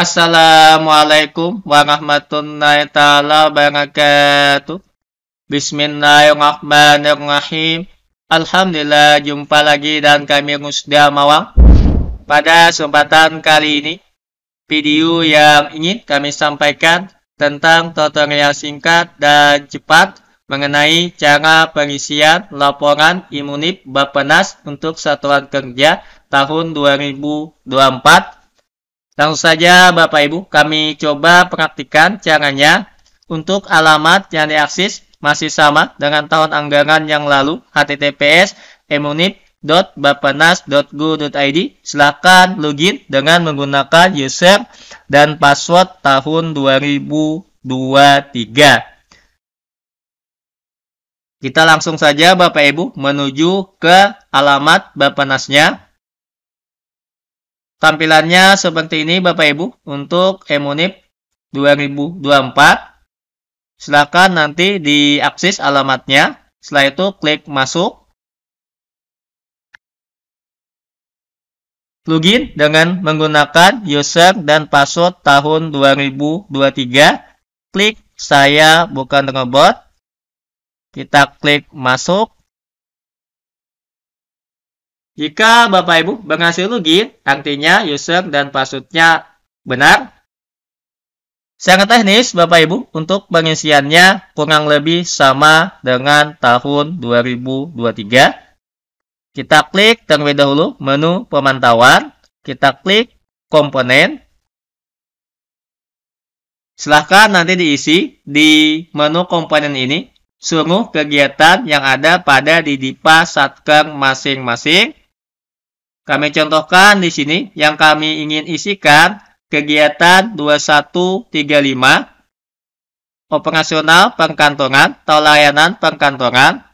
Assalamualaikum warahmatullahi taala wabarakatuh. Bismillahirrahmanirrahim. Alhamdulillah jumpa lagi dan kami Musda Mawang. Pada kesempatan kali ini, video yang ingin kami sampaikan tentang tutorial singkat dan cepat mengenai cara pengisian laporan imunip Bapenas untuk Satuan Kerja tahun 2024 Langsung saja Bapak Ibu, kami coba praktikan caranya. Untuk alamat yang diakses masih sama dengan tahun anggaran yang lalu, https emunip.bapenas.go.id. Silakan login dengan menggunakan user dan password tahun 2023. Kita langsung saja Bapak Ibu menuju ke alamat Bapenasnya. Tampilannya seperti ini Bapak Ibu untuk Emunip 2024. Silakan nanti diakses alamatnya. Setelah itu klik masuk. Login dengan menggunakan user dan password tahun 2023. Klik saya bukan robot. Kita klik masuk. Jika Bapak Ibu berhasil login, artinya user dan passwordnya benar. Sangat teknis, Bapak Ibu, untuk pengisiannya kurang lebih sama dengan tahun 2023. Kita klik terlebih dahulu menu pemantauan, kita klik komponen. Silahkan nanti diisi di menu komponen ini, Sungguh kegiatan yang ada pada di DIPA Satker masing-masing kami contohkan di sini yang kami ingin isikan kegiatan 2135 operasional pengkantongan atau layanan pengkantongan.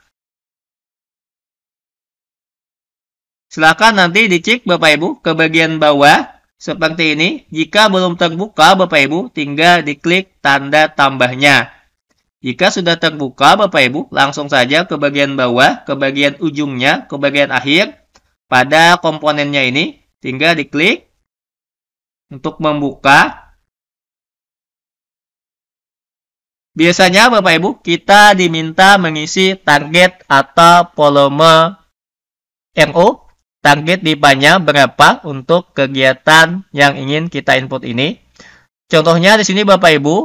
Silakan nanti dicek Bapak Ibu ke bagian bawah seperti ini. Jika belum terbuka Bapak Ibu tinggal diklik tanda tambahnya. Jika sudah terbuka Bapak Ibu langsung saja ke bagian bawah, ke bagian ujungnya, ke bagian akhir pada komponennya ini. Tinggal diklik untuk membuka. Biasanya Bapak Ibu kita diminta mengisi target atau volume mo. Target dipanjang berapa untuk kegiatan yang ingin kita input ini. Contohnya di sini Bapak Ibu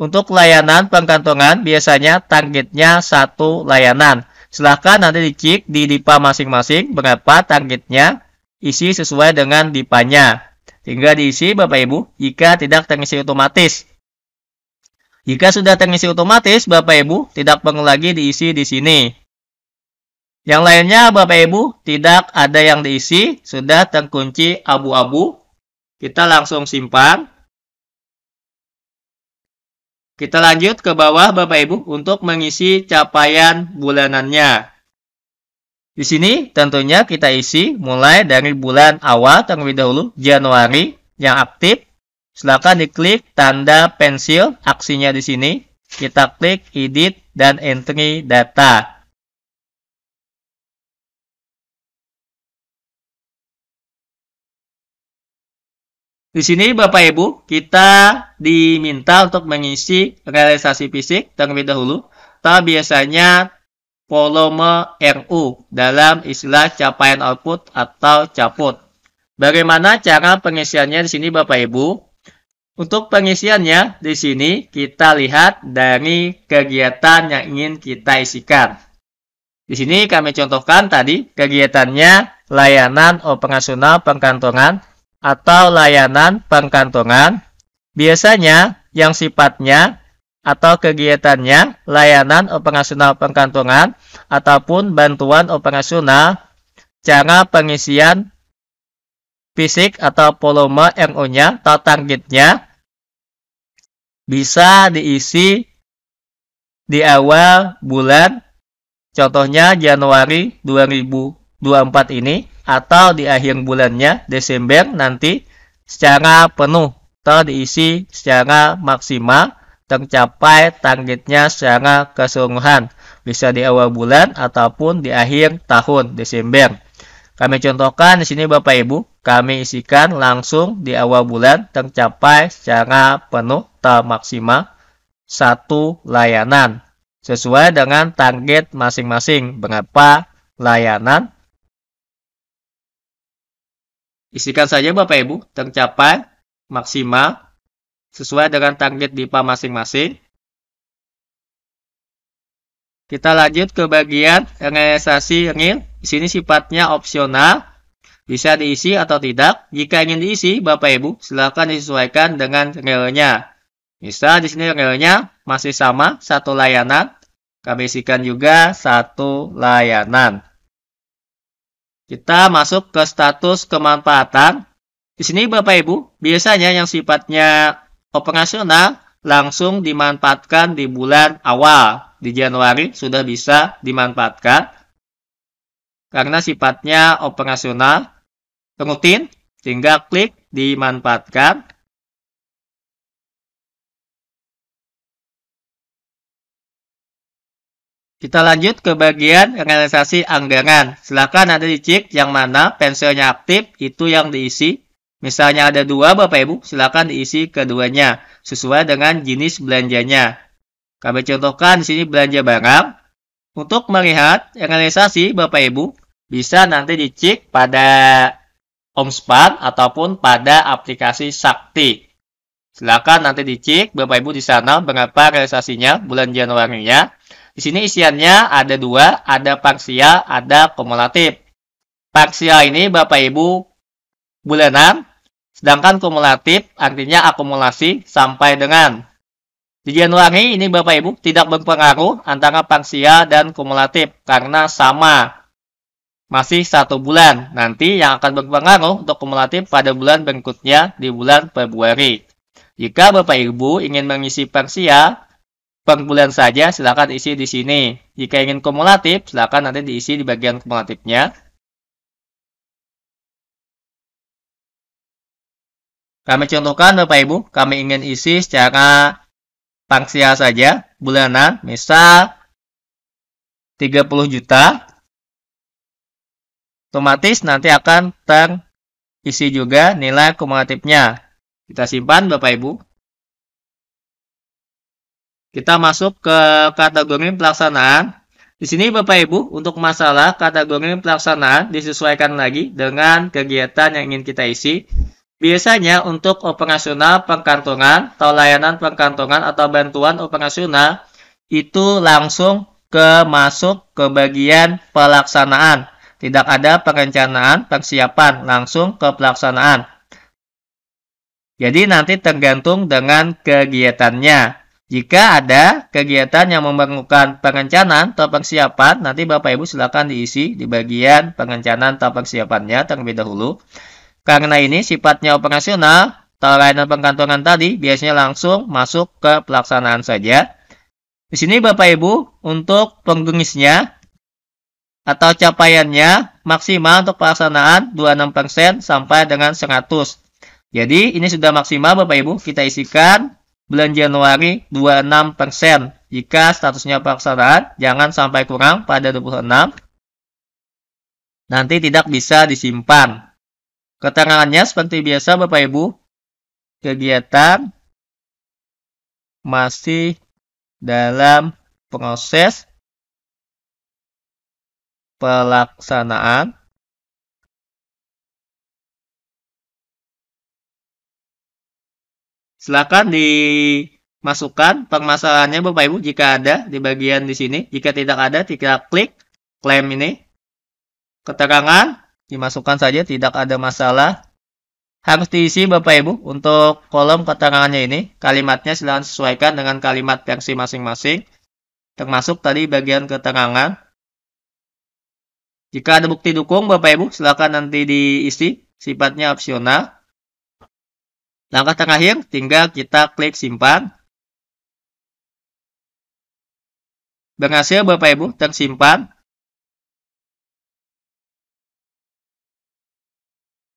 untuk layanan pengkantongan biasanya targetnya satu layanan. Silahkan nanti dicek di DIPA masing-masing berapa targetnya isi sesuai dengan DIPA-nya. Tinggal diisi Bapak Ibu jika tidak terisi otomatis. Jika sudah terisi otomatis, Bapak Ibu tidak perlu lagi diisi di sini. Yang lainnya, Bapak Ibu, tidak ada yang diisi, sudah terkunci abu-abu. Kita langsung simpan. Kita lanjut ke bawah Bapak Ibu untuk mengisi capaian bulanannya. Di sini tentunya kita isi mulai dari bulan awal terlebih dahulu Januari yang aktif. Silakan diklik tanda pensil aksinya di sini. Kita klik edit dan entry data. Di sini Bapak Ibu, kita diminta untuk mengisi realisasi fisik terlebih dahulu. Kita biasanya volume RU dalam istilah capaian output atau caput. Bagaimana cara pengisiannya di sini Bapak Ibu? Untuk pengisiannya di sini kita lihat dari kegiatan yang ingin kita isikan. Di sini kami contohkan tadi kegiatannya layanan operasional perkantoran atau layanan perkantoran, biasanya yang sifatnya atau kegiatannya layanan operasional perkantoran ataupun bantuan operasional cara pengisian fisik atau volume RO-nya atau targetnya bisa diisi di awal bulan contohnya Januari 2024 ini atau di akhir bulannya Desember nanti secara penuh atau diisi secara maksimal tercapai targetnya secara keseluruhan bisa di awal bulan ataupun di akhir tahun Desember. Kami contohkan di sini Bapak Ibu, kami isikan langsung di awal bulan tercapai secara penuh atau maksimal satu layanan sesuai dengan target masing-masing berapa layanan Isikan saja Bapak Ibu tercapai maksimal sesuai dengan target DIPA masing-masing. Kita lanjut ke bagian realisasi real. Di sini sifatnya opsional, bisa diisi atau tidak. Jika ingin diisi, Bapak Ibu silakan disesuaikan dengan realnya. Misal di sini realnya masih sama satu layanan, kami isikan juga satu layanan. Kita masuk ke status kemanfaatan. Di sini Bapak Ibu, biasanya yang sifatnya operasional langsung dimanfaatkan di bulan awal. Di Januari sudah bisa dimanfaatkan karena sifatnya operasional rutin tinggal klik dimanfaatkan Kita lanjut ke bagian realisasi anggaran. Silahkan nanti dicek yang mana pensilnya aktif, itu yang diisi. Misalnya ada dua Bapak Ibu, silakan diisi keduanya sesuai dengan jenis belanjanya. Kami contohkan di sini belanja barang. Untuk melihat realisasi Bapak Ibu, bisa nanti dicek pada Omspan ataupun pada aplikasi Sakti. Silakan nanti dicek Bapak Ibu di sana berapa realisasinya bulan Januari nya. Di sini isiannya ada dua, ada parsial, ada kumulatif. Parsial ini Bapak Ibu bulanan, sedangkan kumulatif artinya akumulasi sampai dengan. Di Januari ini Bapak Ibu tidak berpengaruh antara parsial dan kumulatif karena sama. Masih satu bulan. Nanti yang akan berpengaruh untuk kumulatif pada bulan berikutnya di bulan Februari. Jika Bapak Ibu ingin mengisi parsial, bulan saja, silakan isi di sini. Jika ingin kumulatif, silakan nanti diisi di bagian kumulatifnya. Kami contohkan Bapak Ibu, kami ingin isi secara parsial saja, bulanan, misal 30 juta. Otomatis nanti akan terisi juga nilai kumulatifnya. Kita simpan Bapak Ibu. Kita masuk ke kategori pelaksanaan. Di sini Bapak Ibu, untuk masalah kategori pelaksanaan disesuaikan lagi dengan kegiatan yang ingin kita isi. Biasanya untuk operasional pengkantongan atau layanan pengkantongan atau bantuan operasional itu langsung ke masuk ke bagian pelaksanaan. Tidak ada perencanaan, persiapan, langsung ke pelaksanaan. Jadi nanti tergantung dengan kegiatannya. Jika ada kegiatan yang memerlukan perencanaan atau persiapan, nanti Bapak Ibu silakan diisi di bagian perencanaan atau persiapannya terlebih dahulu. Karena ini sifatnya operasional, atau layanan pengkantoran tadi biasanya langsung masuk ke pelaksanaan saja. Di sini Bapak Ibu, untuk penggengisnya atau capaiannya maksimal untuk pelaksanaan 26% sampai dengan 100. Jadi ini sudah maksimal Bapak Ibu, kita isikan bulan Januari 26%. Jika statusnya pelaksanaan jangan sampai kurang pada 26. Nanti tidak bisa disimpan. Keterangannya seperti biasa Bapak Ibu. Kegiatan masih dalam proses pelaksanaan Silakan dimasukkan permasalahannya Bapak Ibu jika ada di bagian di sini. Jika tidak ada, tinggal klik klaim ini. Keterangan dimasukkan saja tidak ada masalah. Harus diisi Bapak Ibu untuk kolom keterangannya ini. Kalimatnya silahkan sesuaikan dengan kalimat versi masing-masing. Termasuk tadi bagian keterangan. Jika ada bukti dukung Bapak Ibu silakan nanti diisi sifatnya opsional. Langkah terakhir, tinggal kita klik simpan. Berhasil Bapak Ibu tersimpan.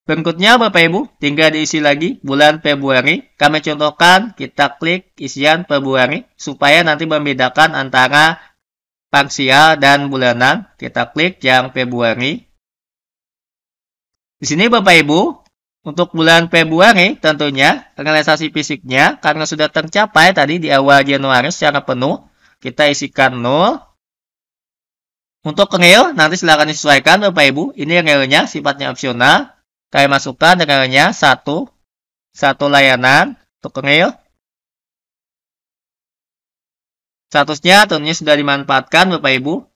Berikutnya Bapak Ibu tinggal diisi lagi bulan Februari. Kami contohkan kita klik isian Februari supaya nanti membedakan antara parsial dan bulanan. Kita klik yang Februari. Di sini Bapak Ibu untuk bulan Februari tentunya realisasi fisiknya karena sudah tercapai tadi di awal Januari secara penuh kita isikan 0. Untuk real nanti silakan disesuaikan Bapak Ibu. Ini realnya sifatnya opsional. Kalian masukkan realnya satu satu layanan untuk real. Statusnya tentunya sudah dimanfaatkan Bapak Ibu.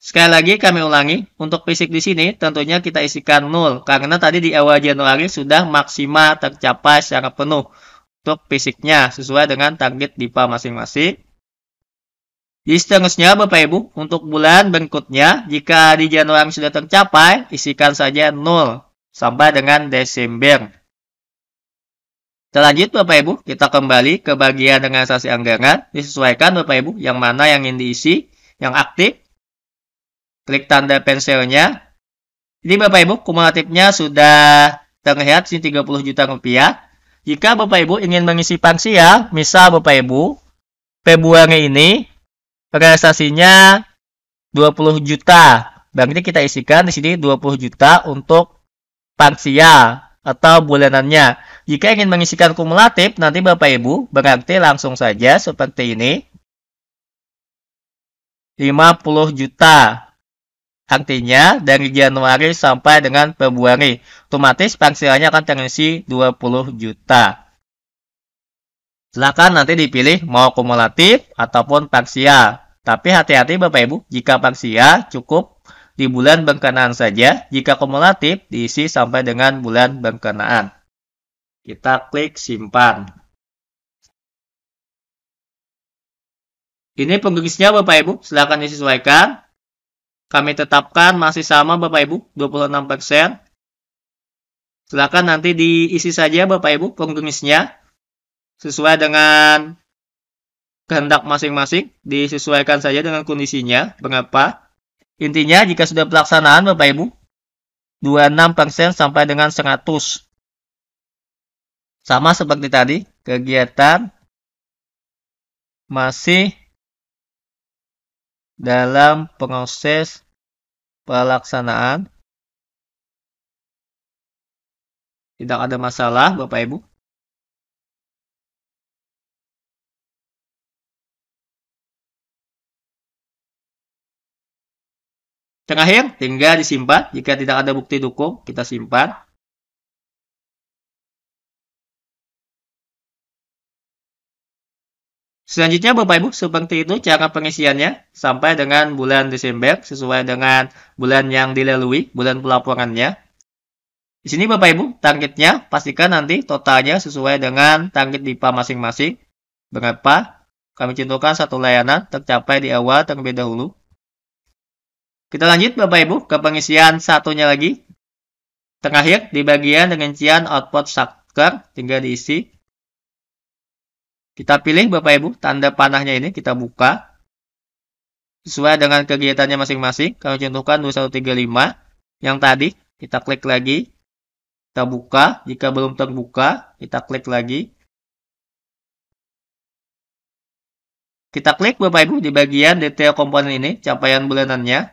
Sekali lagi kami ulangi, untuk fisik di sini tentunya kita isikan 0 karena tadi di awal Januari sudah maksimal tercapai secara penuh untuk fisiknya sesuai dengan target DIPA masing-masing. Di seterusnya Bapak Ibu, untuk bulan berikutnya jika di Januari sudah tercapai, isikan saja 0 sampai dengan Desember. Selanjutnya Bapak Ibu, kita kembali ke bagian dengan saksi anggaran, disesuaikan Bapak Ibu yang mana yang ingin diisi, yang aktif, klik tanda pensilnya. Ini Bapak Ibu kumulatifnya sudah terlihat sini 30 juta rupiah. Jika Bapak Ibu ingin mengisi ya, misal Bapak Ibu Februari ini realisasinya 20 juta. Berarti kita isikan di sini 20 juta untuk parsial atau bulanannya. Jika ingin mengisikan kumulatif, nanti Bapak Ibu berarti langsung saja seperti ini. 50 juta Artinya dari Januari sampai dengan Februari, otomatis penghasilannya akan terisi 20 juta. Silahkan nanti dipilih mau kumulatif ataupun parsial. Tapi hati-hati Bapak Ibu, jika parsial cukup di bulan berkenaan saja, jika kumulatif diisi sampai dengan bulan berkenaan. Kita klik simpan. Ini penggurisnya Bapak Ibu, silahkan disesuaikan. Kami tetapkan masih sama Bapak Ibu, 26%. Silakan nanti diisi saja Bapak Ibu kompromisnya sesuai dengan kehendak masing-masing, disesuaikan saja dengan kondisinya. Mengapa? Intinya jika sudah pelaksanaan Bapak Ibu 26% sampai dengan 100. Sama seperti tadi, kegiatan masih dalam proses pelaksanaan. Tidak ada masalah, Bapak Ibu. Terakhir, tinggal disimpan. Jika tidak ada bukti dukung, kita simpan. Selanjutnya Bapak Ibu seperti itu cara pengisiannya sampai dengan bulan Desember sesuai dengan bulan yang dilalui, bulan pelaporannya. Di sini Bapak Ibu targetnya pastikan nanti totalnya sesuai dengan target DIPA masing-masing. Berapa? Kami contohkan satu layanan tercapai di awal terlebih dahulu. Kita lanjut Bapak Ibu ke pengisian satunya lagi. Terakhir di bagian dengan cian output structure tinggal diisi kita pilih Bapak Ibu tanda panahnya ini kita buka. Sesuai dengan kegiatannya masing-masing. Kalau contohkan 2135 yang tadi. Kita klik lagi. Kita buka. Jika belum terbuka, kita klik lagi. Kita klik Bapak Ibu di bagian detail komponen ini, capaian bulanannya,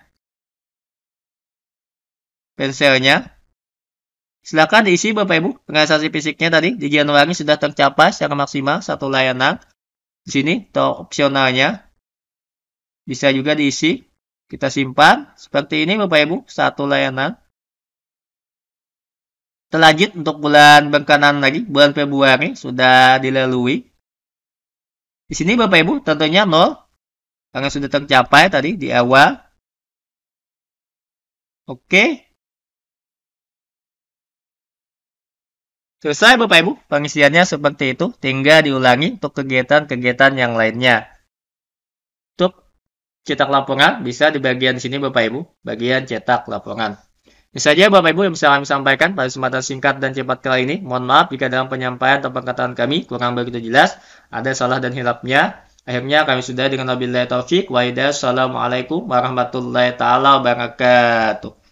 pensilnya, Silakan diisi Bapak Ibu. pengasasi fisiknya tadi di Januari sudah tercapai secara maksimal satu layanan. Di sini atau opsionalnya bisa juga diisi. Kita simpan seperti ini Bapak Ibu, satu layanan. Terlanjut untuk bulan berkenan lagi, bulan Februari sudah dilalui. Di sini Bapak Ibu tentunya nol karena sudah tercapai tadi di awal. Oke, Selesai Bapak Ibu, pengisiannya seperti itu, tinggal diulangi untuk kegiatan-kegiatan yang lainnya. Untuk cetak laporan bisa di bagian sini Bapak Ibu, bagian cetak laporan. Ini saja Bapak Ibu yang bisa kami sampaikan pada kesempatan singkat dan cepat kali ini. Mohon maaf jika dalam penyampaian atau perkataan kami kurang begitu jelas, ada salah dan hilapnya. Akhirnya kami sudah dengan wabillahi taufik Waidah. Assalamualaikum warahmatullahi wabarakatuh.